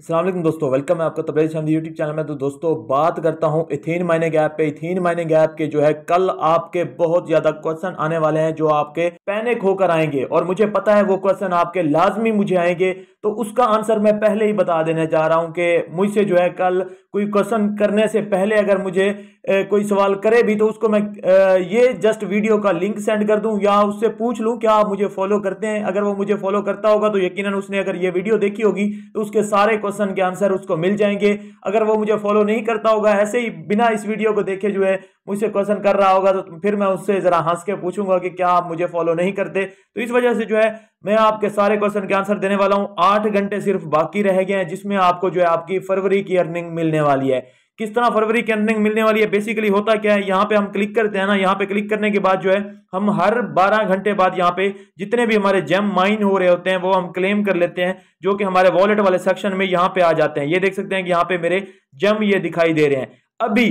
असलम दोस्तों वेलकम है आपका तबरेज शाम यूट्यूब चैनल में तो दोस्तों बात करता हूं इथेन माइनिंग ऐप पे इथेन माइनिंग ऐप के जो है कल आपके बहुत ज़्यादा क्वेश्चन आने वाले हैं जो आपके पैनिक होकर आएंगे और मुझे पता है वो क्वेश्चन आपके लाजमी मुझे आएंगे तो उसका आंसर मैं पहले ही बता देने जा रहा हूँ कि मुझसे जो है कल कोई क्वेश्चन करने से पहले अगर मुझे कोई सवाल करे भी तो उसको मैं ये जस्ट वीडियो का लिंक सेंड कर दूं या उससे पूछ लूं क्या आप मुझे फॉलो करते हैं अगर वो मुझे फॉलो करता होगा तो यकीनन उसने अगर ये वीडियो देखी होगी तो उसके सारे क्वेश्चन के आंसर उसको मिल जाएंगे अगर वो मुझे फॉलो नहीं करता होगा ऐसे ही बिना इस वीडियो को देखे जो है मुझसे क्वेश्चन कर रहा होगा तो फिर मैं उससे ज़रा हंस के पूछूंगा कि क्या आप मुझे फॉलो नहीं करते तो इस वजह से जो है मैं आपके सारे क्वेश्चन के आंसर देने वाला हूँ आठ घंटे सिर्फ बाकी रह गए हैं जिसमें आपको जो है आपकी फरवरी की अर्निंग मिलने वाली है किस तरह फरवरी की एंडिंग मिलने वाली है बेसिकली होता क्या है यहाँ पे हम क्लिक करते हैं ना यहाँ पे क्लिक करने के बाद जो है हम हर 12 घंटे बाद यहाँ पे जितने भी हमारे जेम माइन हो रहे होते हैं वो हम क्लेम कर लेते हैं जो कि हमारे वॉलेट वाले सेक्शन में यहाँ पे आ जाते हैं ये देख सकते हैं कि यहाँ पे मेरे जेम ये दिखाई दे रहे हैं अभी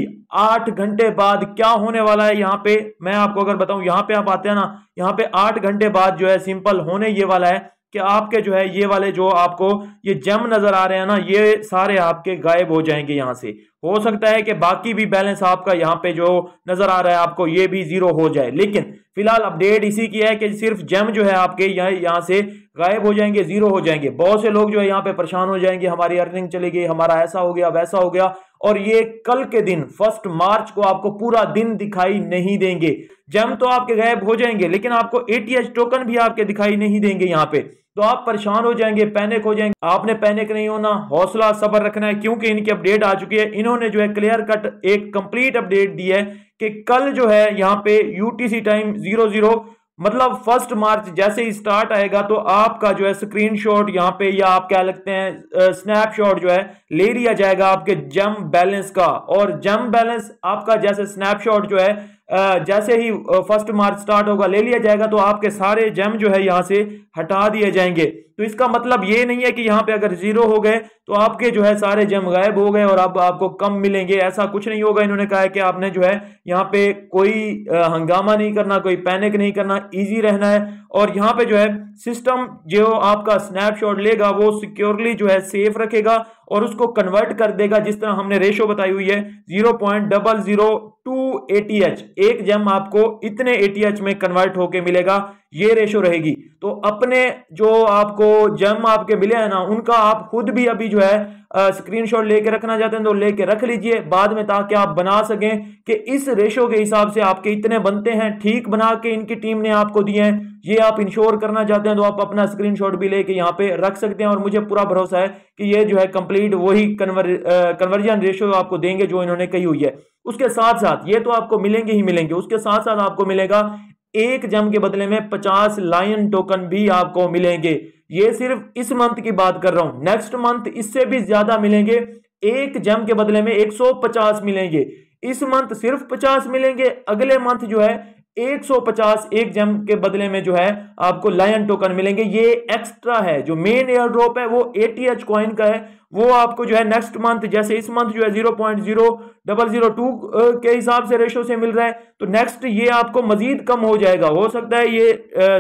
आठ घंटे बाद क्या होने वाला है यहाँ पे मैं आपको अगर बताऊं यहाँ पे आप आते हैं ना यहाँ पे आठ घंटे बाद जो है सिंपल होने ये वाला है कि आपके जो है ये वाले जो आपको ये जम नज़र आ रहे हैं ना ये सारे आपके गायब हो जाएंगे यहाँ से हो सकता है कि बाकी भी बैलेंस आपका यहाँ पे जो नज़र आ रहा है आपको ये भी ज़ीरो हो जाए लेकिन फिलहाल अपडेट इसी की है कि सिर्फ जम जो है आपके यहाँ यहाँ से गायब हो जाएंगे ज़ीरो हो जाएंगे बहुत से लोग जो है यहाँ पे परेशान हो जाएंगे हमारी अर्निंग चली गई हमारा ऐसा हो गया वैसा हो गया और ये कल के दिन फर्स्ट मार्च को आपको पूरा दिन दिखाई नहीं देंगे जम तो आपके गायब हो जाएंगे लेकिन आपको एटीएच टोकन भी आपके दिखाई नहीं देंगे यहाँ पे तो आप परेशान हो जाएंगे पैनिक हो जाएंगे आपने पैनिक नहीं होना हौसला सबर रखना है क्योंकि इनकी अपडेट आ चुकी है इन्होंने जो है क्लियर कट एक कंप्लीट अपडेट दी है कि कल जो है यहाँ पे यूटीसी टाइम जीरो जीरो मतलब फर्स्ट मार्च जैसे ही स्टार्ट आएगा तो आपका जो है स्क्रीनशॉट यहाँ पे या आप क्या लगते हैं स्नैपशॉट जो है ले लिया जाएगा आपके जम बैलेंस का और जम बैलेंस आपका जैसे स्नैपशॉट जो है जैसे ही फर्स्ट मार्च स्टार्ट होगा ले लिया जाएगा तो आपके सारे जैम जो है यहाँ से हटा दिए जाएंगे तो इसका मतलब ये नहीं है कि यहाँ पे अगर जीरो हो गए तो आपके जो है सारे जैम गायब हो गए और अब आप, आपको कम मिलेंगे ऐसा कुछ नहीं होगा इन्होंने कहा है कि आपने जो है यहाँ पे कोई हंगामा नहीं करना कोई पैनिक नहीं करना ईजी रहना है और यहाँ पे जो है सिस्टम जो आपका स्नैपशॉट लेगा वो सिक्योरली जो है सेफ रखेगा और उसको कन्वर्ट कर देगा जिस तरह हमने रेशो बताई हुई है zero point double zero two ETH एक जम आपको इतने एटीएच में कन्वर्ट होके मिलेगा ये रेशो रहेगी तो अपने जो आपको जम आपके मिले हैं ना उनका आप खुद भी अभी जो है स्क्रीनशॉट लेके रखना चाहते हैं तो लेके रख लीजिए बाद में ताकि आप बना सकें कि इस रेशो के हिसाब से आपके इतने बनते हैं ठीक बना के इनकी टीम ने आपको दिए हैं ये आप इंश्योर करना चाहते हैं तो आप अपना स्क्रीन भी लेके यहाँ पे रख सकते हैं और मुझे पूरा भरोसा है कि ये जो है कंप्लीट वही कन्वर कन्वर्जन रेशो आपको देंगे जो इन्होंने कही हुई है उसके साथ साथ ये तो आपको मिलेंगे ही मिलेंगे उसके साथ साथ आपको मिलेगा एक जम के बदले में पचास लायन टोकन भी आपको मिलेंगे ये सिर्फ इस मंथ की बात कर रहा हूं नेक्स्ट मंथ इससे भी ज्यादा मिलेंगे एक जम के बदले में 150 मिलेंगे इस मंथ सिर्फ 50 मिलेंगे अगले मंथ जो है 150 एक जम के बदले में जो है आपको लायन टोकन मिलेंगे ये एक्स्ट्रा है जो मेन एयर ड्रॉप है वो एटीएच कॉइन का है वो आपको जो है नेक्स्ट मंथ जैसे इस मंथ जो है zero point zero double zero two के हिसाब से रेशो से मिल रहा है तो नेक्स्ट ये आपको मजीद कम हो जाएगा हो सकता है ये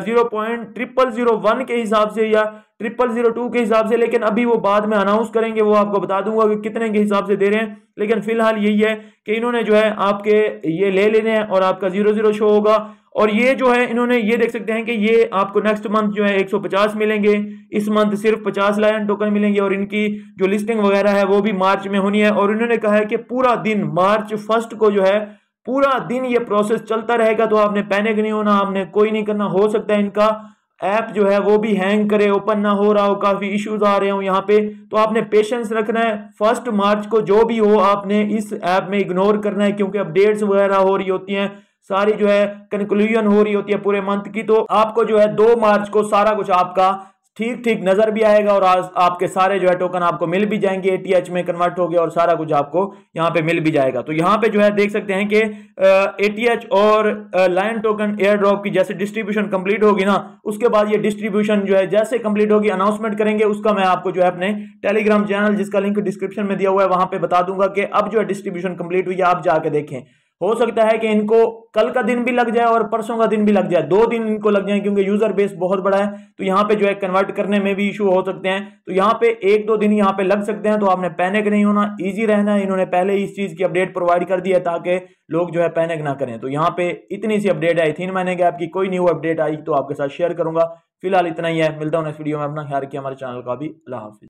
zero point triple zero one के हिसाब से या ट्रिपल जीरो टू के हिसाब से लेकिन अभी वो बाद में अनाउंस करेंगे वो आपको बता दूंगा कि कितने के हिसाब से दे रहे हैं लेकिन फिलहाल यही है कि इन्होंने जो है आपके ये ले लेने हैं और आपका जीरो जीरो शो होगा और ये जो है इन्होंने ये देख सकते हैं कि ये आपको नेक्स्ट मंथ जो है 150 मिलेंगे इस मंथ सिर्फ 50 लायन टोकन मिलेंगे और इनकी जो लिस्टिंग वगैरह है वो भी मार्च में होनी है और इन्होंने कहा है कि पूरा दिन मार्च फर्स्ट को जो है पूरा दिन ये प्रोसेस चलता रहेगा तो आपने पैनिक नहीं होना आपने कोई नहीं करना हो सकता है इनका ऐप जो है वो भी हैंग करे ओपन ना हो रहा हो काफ़ी इश्यूज आ रहे हो यहाँ पे तो आपने पेशेंस रखना है फर्स्ट मार्च को जो भी हो आपने इस ऐप में इग्नोर करना है क्योंकि अपडेट्स वगैरह हो रही होती हैं सारी जो है कंक्लूजन हो रही होती है पूरे मंथ की तो आपको जो है दो मार्च को सारा कुछ आपका ठीक ठीक नजर भी आएगा और आज आपके सारे जो है टोकन आपको मिल भी जाएंगे एटीएच में कन्वर्ट हो गया और सारा कुछ आपको यहाँ पे मिल भी जाएगा तो यहाँ पे जो है देख सकते हैं कि एटीएच और लाइन टोकन एयर ड्रॉप की जैसे डिस्ट्रीब्यूशन कंप्लीट होगी ना उसके बाद ये डिस्ट्रीब्यूशन जो है जैसे कंप्लीट होगी अनाउंसमेंट करेंगे उसका मैं आपको जो है अपने टेलीग्राम चैनल जिसका लिंक डिस्क्रिप्शन में दिया हुआ है वहां पर बता दूंगा कि अब जो है डिस्ट्रीब्यूशन कंप्लीट हुई है आप जाके देखें हो सकता है कि इनको कल का दिन भी लग जाए और परसों का दिन भी लग जाए दो दिन इनको लग जाए क्योंकि यूजर बेस बहुत बड़ा है तो यहाँ पे जो है कन्वर्ट करने में भी इशू हो सकते हैं तो यहाँ पे एक दो दिन यहाँ पे लग सकते हैं तो आपने पैनिक नहीं होना ईजी रहना है इन्होंने पहले ही इस चीज़ की अपडेट प्रोवाइड कर दी है ताकि लोग जो है पैनिक ना करें तो यहाँ पे इतनी सी अपडेट आई थी मैंने की आपकी कोई न्यू अपडेट आई तो आपके साथ शेयर करूंगा फिलहाल इतना ही है मिलता हूँ इस वीडियो में अपना ख्याल रखिए हमारे चैनल का भी अला हाफिज